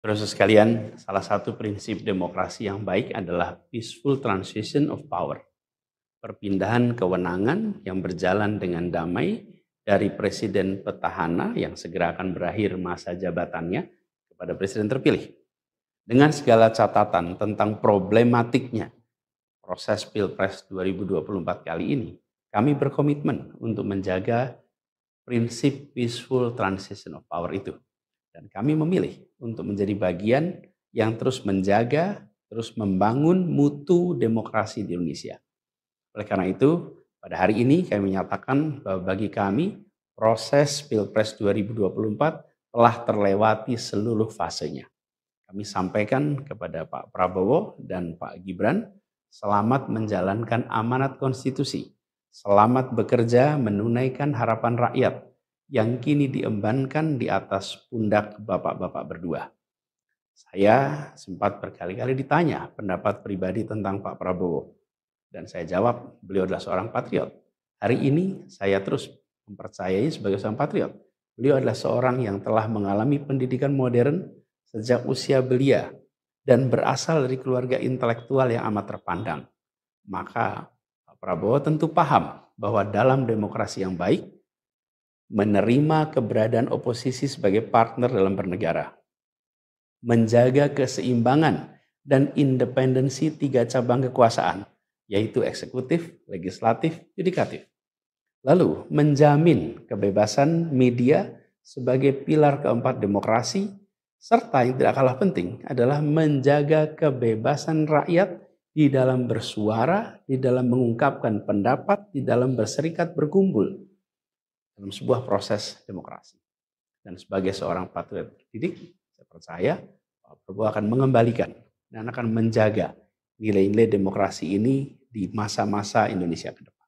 Terus sekalian, salah satu prinsip demokrasi yang baik adalah peaceful transition of power. Perpindahan kewenangan yang berjalan dengan damai dari presiden petahana yang segera akan berakhir masa jabatannya kepada presiden terpilih. Dengan segala catatan tentang problematiknya proses Pilpres 2024 kali ini, kami berkomitmen untuk menjaga prinsip peaceful transition of power itu. Dan kami memilih untuk menjadi bagian yang terus menjaga, terus membangun mutu demokrasi di Indonesia. Oleh karena itu, pada hari ini kami menyatakan bahwa bagi kami proses Pilpres 2024 telah terlewati seluruh fasenya. Kami sampaikan kepada Pak Prabowo dan Pak Gibran, selamat menjalankan amanat konstitusi, selamat bekerja menunaikan harapan rakyat, yang kini diembankan di atas pundak bapak-bapak berdua. Saya sempat berkali-kali ditanya pendapat pribadi tentang Pak Prabowo. Dan saya jawab, beliau adalah seorang patriot. Hari ini saya terus mempercayai sebagai seorang patriot. Beliau adalah seorang yang telah mengalami pendidikan modern sejak usia belia dan berasal dari keluarga intelektual yang amat terpandang. Maka Pak Prabowo tentu paham bahwa dalam demokrasi yang baik, menerima keberadaan oposisi sebagai partner dalam bernegara, menjaga keseimbangan dan independensi tiga cabang kekuasaan, yaitu eksekutif, legislatif, yudikatif. Lalu, menjamin kebebasan media sebagai pilar keempat demokrasi, serta yang tidak kalah penting adalah menjaga kebebasan rakyat di dalam bersuara, di dalam mengungkapkan pendapat, di dalam berserikat berkumpul, dalam sebuah proses demokrasi. Dan sebagai seorang patriot didik saya percaya Pak Prabowo akan mengembalikan dan akan menjaga nilai-nilai demokrasi ini di masa-masa Indonesia ke depan.